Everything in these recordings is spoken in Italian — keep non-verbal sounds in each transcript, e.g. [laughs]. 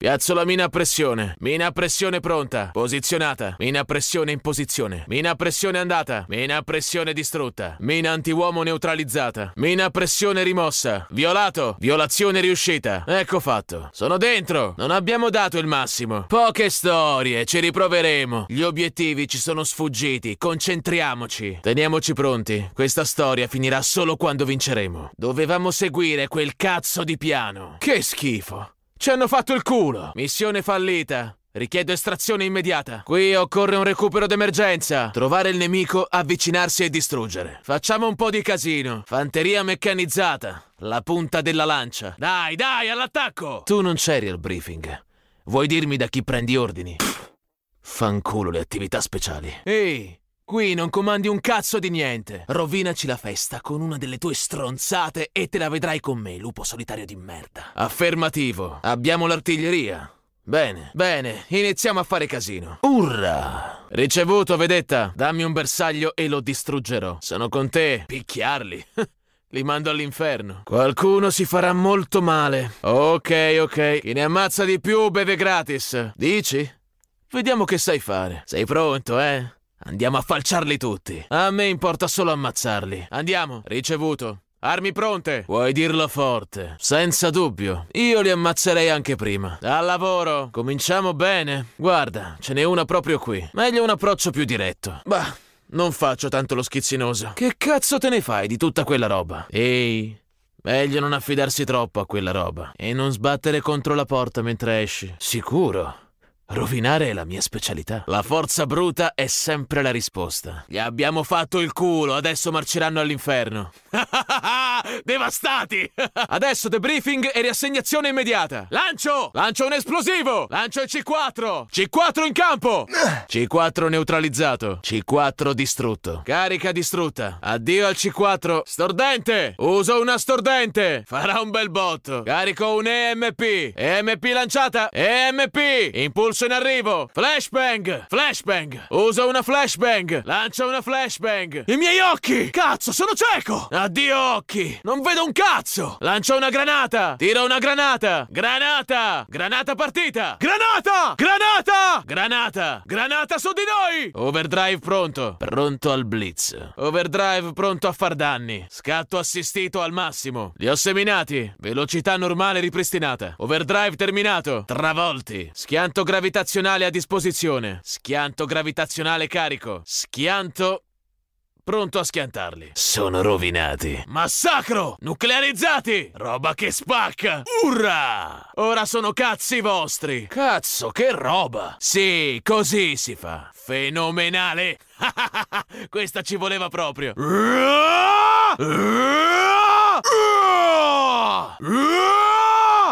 Piazzo la mina a pressione. Mina a pressione pronta. Posizionata. Mina a pressione in posizione. Mina a pressione andata. Mina a pressione distrutta. Mina antiuomo neutralizzata. Mina a pressione rimossa. Violato. Violazione riuscita. Ecco fatto. Sono dentro. Non abbiamo dato il massimo. Poche storie. Ci riproveremo. Gli obiettivi ci sono sfuggiti. Concentriamoci. Teniamoci pronti. Questa storia finirà solo quando vinceremo. Dovevamo seguire quel cazzo di piano. Che schifo. Ci hanno fatto il culo! Missione fallita! Richiedo estrazione immediata. Qui occorre un recupero d'emergenza. Trovare il nemico, avvicinarsi e distruggere. Facciamo un po' di casino. Fanteria meccanizzata. La punta della lancia. Dai, dai, all'attacco! Tu non c'eri al briefing. Vuoi dirmi da chi prendi ordini? Fanculo le attività speciali. Ehi, Qui non comandi un cazzo di niente. Rovinaci la festa con una delle tue stronzate e te la vedrai con me, lupo solitario di merda. Affermativo. Abbiamo l'artiglieria. Bene, bene, iniziamo a fare casino. Urra! Ricevuto, vedetta. Dammi un bersaglio e lo distruggerò. Sono con te. Picchiarli. [laughs] Li mando all'inferno. Qualcuno si farà molto male. Ok, ok. Chi ne ammazza di più beve gratis. Dici? Vediamo che sai fare. Sei pronto, eh? Andiamo a falciarli tutti. A me importa solo ammazzarli. Andiamo. Ricevuto. Armi pronte? Vuoi dirlo forte? Senza dubbio. Io li ammazzerei anche prima. Al lavoro. Cominciamo bene. Guarda, ce n'è una proprio qui. Meglio un approccio più diretto. Bah, non faccio tanto lo schizzinoso. Che cazzo te ne fai di tutta quella roba? Ehi. Meglio non affidarsi troppo a quella roba. E non sbattere contro la porta mentre esci. Sicuro. Rovinare è la mia specialità. La forza bruta è sempre la risposta. Gli abbiamo fatto il culo, adesso marceranno all'inferno. [laughs] Devastati! [laughs] adesso debriefing e riassegnazione immediata. Lancio! Lancio un esplosivo! Lancio il C4! C4 in campo! Eh. C4 neutralizzato. C4 distrutto. Carica distrutta. Addio al C4. Stordente! Uso una stordente! Farà un bel botto. Carico un EMP. EMP lanciata. EMP! Impulso Forse in arrivo! Flashbang! Flashbang! Usa una flashbang! Lancia una flashbang! I miei occhi! Cazzo, sono cieco! Addio occhi! Non vedo un cazzo! Lancia una granata! Tira una granata! Granata! Granata partita! Granata! Granata! Granata! Granata su di noi! Overdrive pronto. Pronto al blitz. Overdrive pronto a far danni. Scatto assistito al massimo. Li ho seminati. Velocità normale ripristinata. Overdrive terminato. Travolti. Schianto gravità gravitazionale a disposizione. Schianto gravitazionale carico. Schianto pronto a schiantarli. Sono rovinati. Massacro! Nuclearizzati! Roba che spacca! Urra! Ora sono cazzi vostri! Cazzo, che roba! Sì, così si fa. Fenomenale! [laughs] Questa ci voleva proprio.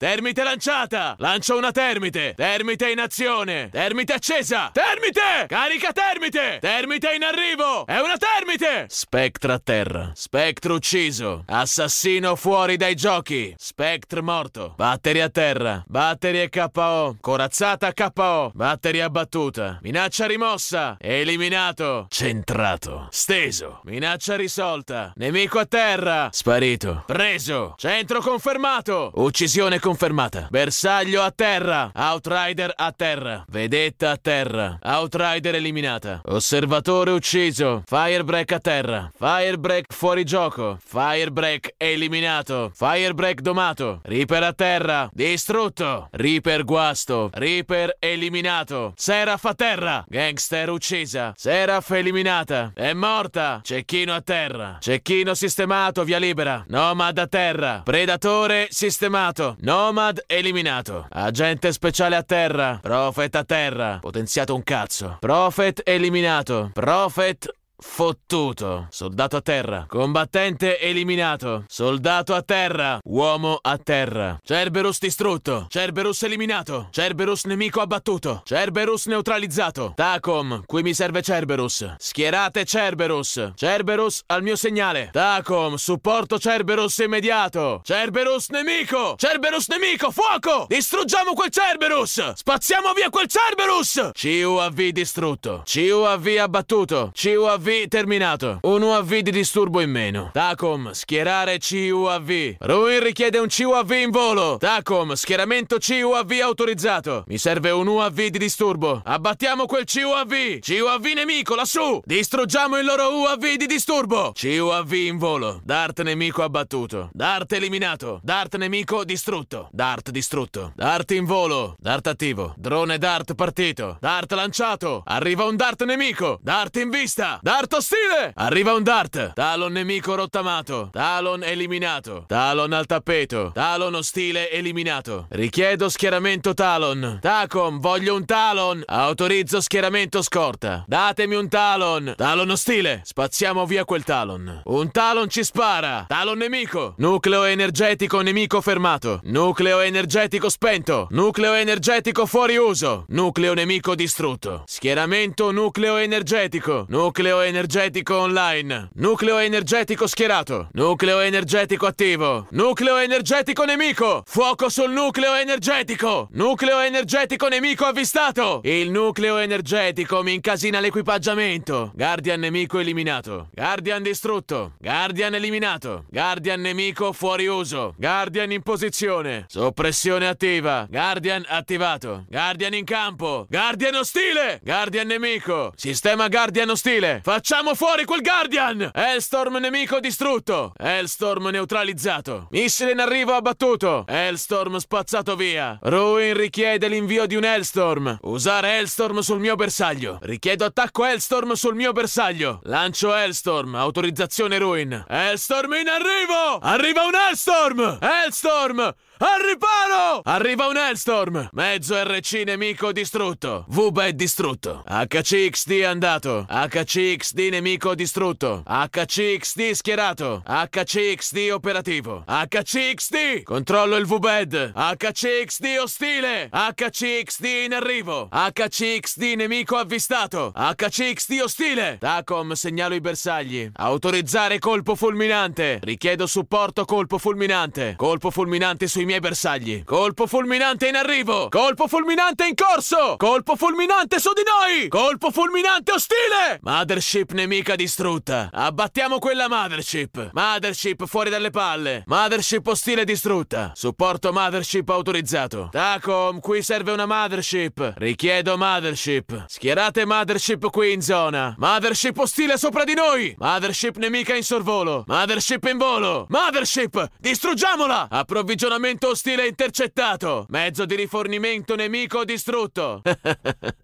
Termite lanciata! Lancio una termite! Termite in azione! Termite accesa! Termite! Carica termite! Termite in arrivo! È una termite! Spectra a terra. Spectro ucciso. Assassino fuori dai giochi. Spectre morto. Batteri a terra. Batterie KO. Corazzata KO. Batterie abbattuta. Minaccia rimossa. Eliminato. Centrato. Steso. Minaccia risolta. Nemico a terra. Sparito. Preso. Centro confermato. Uccisione confermata confermata. Bersaglio a terra. Outrider a terra. Vedetta a terra. Outrider eliminata. Osservatore ucciso. Firebreak a terra. Firebreak fuori gioco. Firebreak eliminato. Firebreak domato. Reaper a terra. Distrutto. Reaper guasto. Reaper eliminato. Seraph a terra. Gangster uccisa. Seraph eliminata. È morta. Cecchino a terra. Cecchino sistemato via libera. Nomad a terra. Predatore sistemato. Nomad Nomad eliminato. Agente speciale a terra. Prophet a terra. Potenziato un cazzo. Prophet eliminato. Prophet Fottuto. Soldato a terra. Combattente eliminato. Soldato a terra. Uomo a terra. Cerberus distrutto. Cerberus eliminato. Cerberus nemico abbattuto. Cerberus neutralizzato. Tacom, qui mi serve Cerberus. Schierate Cerberus. Cerberus al mio segnale. Tacom, supporto Cerberus immediato. Cerberus nemico. Cerberus nemico, fuoco! Distruggiamo quel Cerberus! Spaziamo via quel Cerberus! CUAV distrutto. CUAV abbattuto. CUAV terminato. Un UAV di disturbo in meno. TACOM, schierare CUAV. Ruin richiede un CUAV in volo. TACOM, schieramento CUAV autorizzato. Mi serve un UAV di disturbo. Abbattiamo quel CUAV. CUAV nemico, lassù. Distruggiamo il loro UAV di disturbo. CUAV in volo. Dart nemico abbattuto. Dart eliminato. Dart nemico distrutto. Dart distrutto. Dart in volo. Dart attivo. Drone Dart partito. Dart lanciato. Arriva un Dart nemico. Dart in vista. Dart Dart ostile! Arriva un Dart! Talon nemico rottamato. Talon eliminato. Talon al tappeto. Talon ostile eliminato. Richiedo schieramento Talon. Tacom, voglio un Talon. Autorizzo schieramento scorta. Datemi un Talon. Talon ostile. Spaziamo via quel Talon. Un Talon ci spara. Talon nemico. Nucleo energetico nemico fermato. Nucleo energetico spento. Nucleo energetico fuori uso. Nucleo nemico distrutto. Schieramento nucleo energetico. Nucleo energetico energetico online. Nucleo energetico schierato. Nucleo energetico attivo. Nucleo energetico nemico. Fuoco sul nucleo energetico. Nucleo energetico nemico avvistato. Il nucleo energetico mi incasina l'equipaggiamento. Guardian nemico eliminato. Guardian distrutto. Guardian eliminato. Guardian nemico fuori uso. Guardian in posizione. Soppressione attiva. Guardian attivato. Guardian in campo. Guardian ostile. Guardian nemico. Sistema Guardian ostile. Faccio Facciamo fuori quel Guardian! Hellstorm nemico distrutto! Hellstorm neutralizzato! Missile in arrivo abbattuto! Hellstorm spazzato via! Ruin richiede l'invio di un Hellstorm! Usare Hellstorm sul mio bersaglio! Richiedo attacco Hellstorm sul mio bersaglio! Lancio Hellstorm! Autorizzazione Ruin! Hellstorm in arrivo! Arriva un Hellstorm! Hellstorm! Al riparo! Arriva un Hellstorm! Mezzo RC nemico distrutto! Vuba è distrutto! HCXD è andato! HCXD HCXD nemico distrutto. HCXD schierato. HCXD operativo. HCXD! Controllo il v HCXD ostile. HCXD in arrivo. HCXD nemico avvistato. HCXD ostile. Tacom, segnalo i bersagli. Autorizzare colpo fulminante. Richiedo supporto colpo fulminante. Colpo fulminante sui miei bersagli. Colpo fulminante in arrivo. Colpo fulminante in corso. Colpo fulminante su di noi. Colpo fulminante ostile. Mothership Mothership nemica distrutta. Abbattiamo quella Mothership. Mothership fuori dalle palle. Mothership ostile distrutta. Supporto Mothership autorizzato. Tacom, qui serve una Mothership. Richiedo Mothership. Schierate Mothership qui in zona. Mothership ostile sopra di noi. Mothership nemica in sorvolo. Mothership in volo. Mothership, distruggiamola. Approvvigionamento ostile intercettato. Mezzo di rifornimento nemico distrutto. [laughs]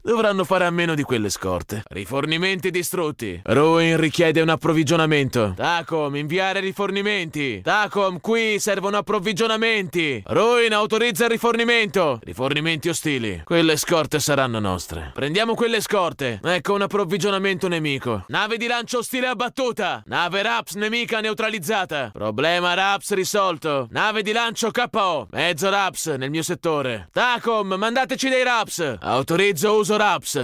Dovranno fare a meno di quelle scorte. Rifornimenti distrutti. Ruin richiede un approvvigionamento. Tacom, inviare rifornimenti. Tacom, qui servono approvvigionamenti. Ruin autorizza il rifornimento. Rifornimenti ostili. Quelle scorte saranno nostre. Prendiamo quelle scorte. Ecco un approvvigionamento nemico. Nave di lancio ostile abbattuta. Nave Raps nemica neutralizzata. Problema Raps risolto. Nave di lancio KO. Mezzo Raps nel mio settore. Tacom, mandateci dei Raps. Autorizza Zoso Raps.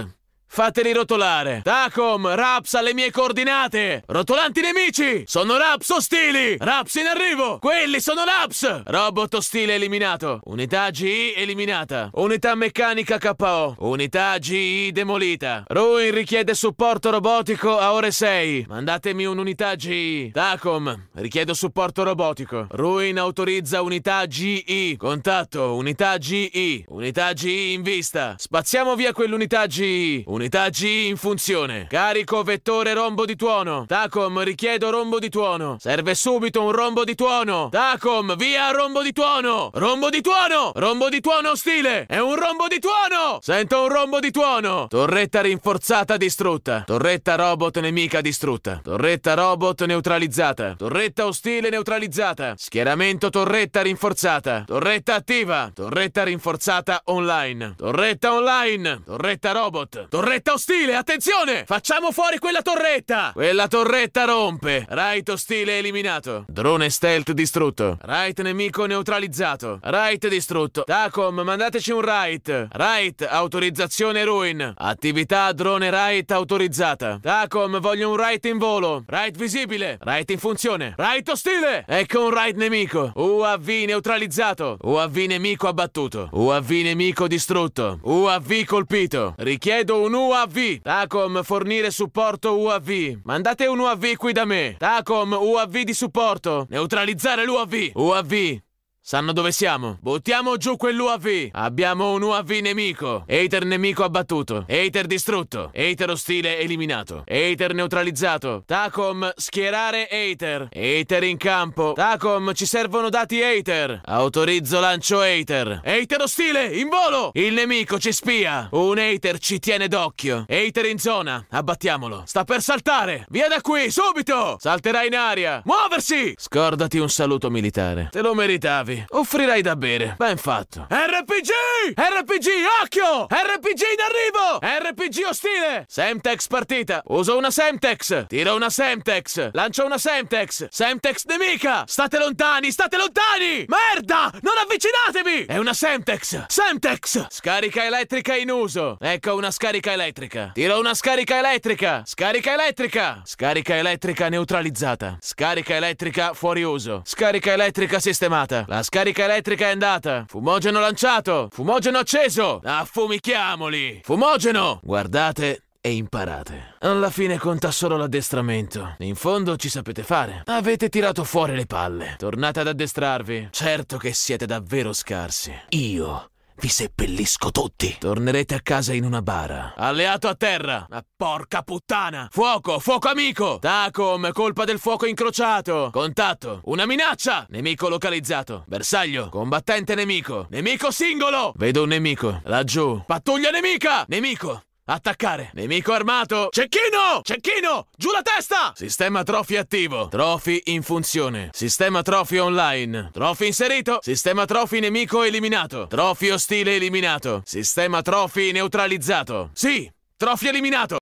Fateli rotolare. Tacom, Raps alle mie coordinate. Rotolanti nemici! Sono Raps ostili! Raps in arrivo! Quelli sono Raps! Robot ostile eliminato. Unità GI eliminata. Unità meccanica KO. Unità GI demolita. Ruin richiede supporto robotico a ore 6. Mandatemi un'unità GI. Tacom, richiedo supporto robotico. Ruin autorizza unità GI. Contatto, unità GI. Unità GI in vista. Spaziamo via quell'unità GI. Unità Unità G in funzione. Carico vettore rombo di tuono. Tacom, richiedo rombo di tuono. Serve subito un rombo di tuono. Tacom, via rombo di tuono. Rombo di tuono! Rombo di tuono ostile! È un rombo di tuono! Sento un rombo di tuono! Torretta rinforzata distrutta. Torretta robot nemica distrutta. Torretta robot neutralizzata. Torretta ostile neutralizzata. Schieramento torretta rinforzata. Torretta attiva. Torretta rinforzata online. Torretta online. Torretta robot. Torretta Torretta ostile, attenzione! Facciamo fuori quella torretta! Quella torretta rompe! Right ostile eliminato. Drone stealth distrutto. Right nemico neutralizzato. Right distrutto. Tacom, mandateci un right. Right, autorizzazione ruin. Attività drone right autorizzata. Tacom, voglio un right in volo. Right visibile. Right in funzione. Right ostile! Ecco un right nemico. UAV neutralizzato. UAV nemico abbattuto. UAV nemico distrutto. UAV colpito. Richiedo un un UAV. Tacom, fornire supporto UAV. Mandate un UAV qui da me. Tacom, UAV di supporto. Neutralizzare l'UAV. UAV. Sanno dove siamo? Buttiamo giù quell'UAV! Abbiamo un UAV nemico! Hater nemico abbattuto! Hater distrutto! Hater ostile eliminato! Hater neutralizzato! Tacom, schierare Hater! Hater in campo! Tacom, ci servono dati Hater! Autorizzo lancio Hater! Hater ostile, in volo! Il nemico ci spia! Un Hater ci tiene d'occhio! Hater in zona, abbattiamolo! Sta per saltare! Via da qui, subito! Salterà in aria! Muoversi! Scordati un saluto militare! Te lo meritavi! schiavi. Offrirai da bere. Ben fatto. RPG! RPG, occhio! RPG in arrivo! RPG ostile! Semtex partita. Uso una Semtex. Tiro una Semtex. Lancio una Semtex. Semtex nemica! State lontani, state lontani! Merda! Non avvicinatevi! È una Semtex. Semtex! Scarica elettrica in uso. Ecco una scarica elettrica. Tiro una scarica elettrica. Scarica elettrica. Scarica elettrica neutralizzata. Scarica elettrica fuori uso. Scarica elettrica sistemata. La scarica elettrica è andata. Fumogeno lanciato. Fumogeno acceso. Affumichiamoli. Fumogeno. Guardate e imparate. Alla fine conta solo l'addestramento. In fondo ci sapete fare. Avete tirato fuori le palle. Tornate ad addestrarvi. Certo che siete davvero scarsi. Io vi seppellisco tutti. Tornerete a casa in una bara. Alleato a terra. Ma porca puttana. Fuoco, fuoco amico. Tacom, colpa del fuoco incrociato. Contatto, una minaccia. Nemico localizzato. Bersaglio, combattente nemico. Nemico singolo. Vedo un nemico. Laggiù. Pattuglia nemica. Nemico. Attaccare! Nemico armato! Cecchino! Cecchino! Giù la testa! Sistema trofi attivo. Trofi in funzione. Sistema trofi online. Trofi inserito. Sistema trofi nemico eliminato. Trofi ostile eliminato. Sistema trofi neutralizzato. Sì! Trofi eliminato!